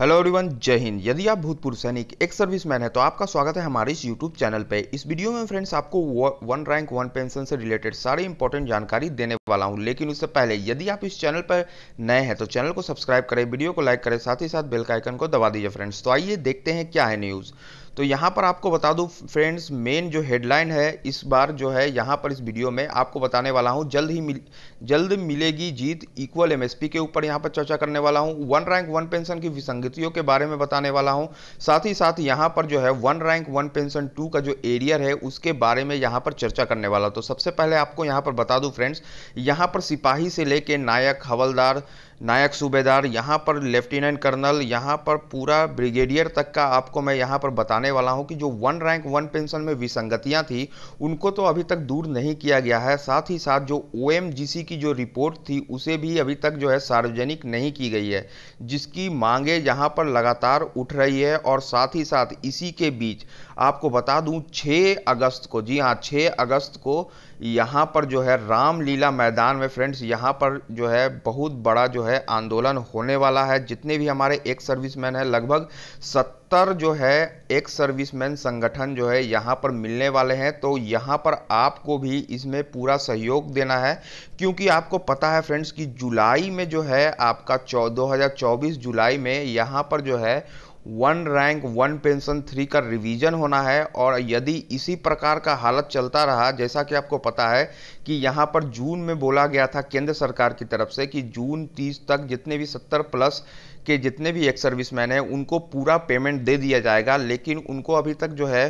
hello everyone जय हिंद यदि आप भूतपूर्व सैनिक एक सर्विसमैन है तो आपका स्वागत है हमारे इस यूट्यूब चैनल पे इस वीडियो में फ्रेंड्स आपको वन रैंक वन पेंशन से रिलेटेड सारी इंपॉर्टेंट जानकारी देने वाला हूं लेकिन उससे पहले यदि आप इस चैनल पर नए हैं तो चैनल को सब्सक्राइब करें वीडियो को लाइक करें साथ ही साथ बेल का आइकन को दबा दीजिए फ्रेंड्स तो आइए देखते हैं क्या है न्यूज़ तो यहाँ पर आपको बता दूँ फ्रेंड्स मेन जो हेडलाइन है इस बार जो है यहाँ पर इस वीडियो में आपको बताने वाला हूँ जल्द ही मिल जल्द मिलेगी जीत इक्वल एमएसपी के ऊपर यहाँ पर चर्चा करने वाला हूँ वन रैंक वन पेंशन की विसंगतियों के बारे में बताने वाला हूँ साथ ही साथ यहाँ पर जो है one rank one pension two का जो एरियर है उसके बारे में यहाँ पर चर्चा करने वाला तो सबसे पहले आपको यहाँ पर बता दूँ फ्रेंड्स यहाँ पर सिपाही से लेकर नायक हवलदार नायक सूबेदार यहाँ पर लेफ्टिनेंट कर्नल यहाँ पर पूरा ब्रिगेडियर तक का आपको मैं यहाँ पर बताने वाला हूँ कि जो वन रैंक वन पेंशन में विसंगतियाँ थी उनको तो अभी तक दूर नहीं किया गया है साथ ही साथ जो ओ की जो रिपोर्ट थी उसे भी अभी तक जो है सार्वजनिक नहीं की गई है जिसकी मांगे यहाँ पर लगातार उठ रही है और साथ ही साथ इसी के बीच आपको बता दूं 6 अगस्त को जी हाँ 6 अगस्त को यहाँ पर जो है रामलीला मैदान में फ्रेंड्स यहाँ पर जो है बहुत बड़ा जो है है आंदोलन होने वाला है जितने भी हमारे एक सर्विसमैन हैं लगभग सत्तर जो है एक सर्विसमैन संगठन जो है यहाँ पर मिलने वाले हैं तो यहाँ पर आपको भी इसमें पूरा सहयोग देना है क्योंकि आपको पता है फ्रेंड्स कि जुलाई में जो है आपका चौ दो जुलाई में यहाँ पर जो है one rank one pension three का रिवीजन होना है और यदि इसी प्रकार का हालत चलता रहा जैसा कि आपको पता है कि यहाँ पर जून में बोला गया था केंद्र सरकार की तरफ से कि जून तीस तक जितने भी सत्तर प्लस के जितने भी एक्स मैन हैं उनको पूरा पेमेंट दे दिया जाएगा लेकिन उनको अभी तक जो है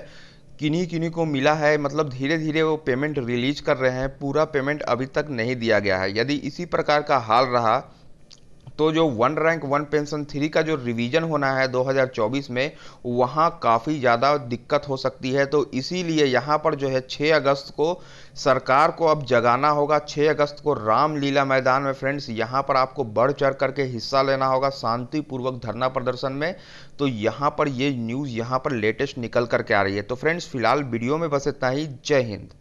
किन्हीं किन्हीं को मिला है मतलब धीरे धीरे वो पेमेंट रिलीज कर रहे हैं पूरा पेमेंट अभी तक नहीं दिया गया है यदि इसी प्रकार का हाल रहा तो जो one rank one pension three का जो रिवीजन होना है 2024 में वहाँ काफ़ी ज़्यादा दिक्कत हो सकती है तो इसीलिए यहाँ पर जो है 6 अगस्त को सरकार को अब जगाना होगा 6 अगस्त को रामलीला मैदान में फ्रेंड्स यहाँ पर आपको बढ़ चढ़ करके हिस्सा लेना होगा शांतिपूर्वक धरना प्रदर्शन में तो यहाँ पर ये न्यूज़ यहाँ पर लेटेस्ट निकल करके आ रही है तो फ्रेंड्स फिलहाल वीडियो में बस इतना ही जय हिंद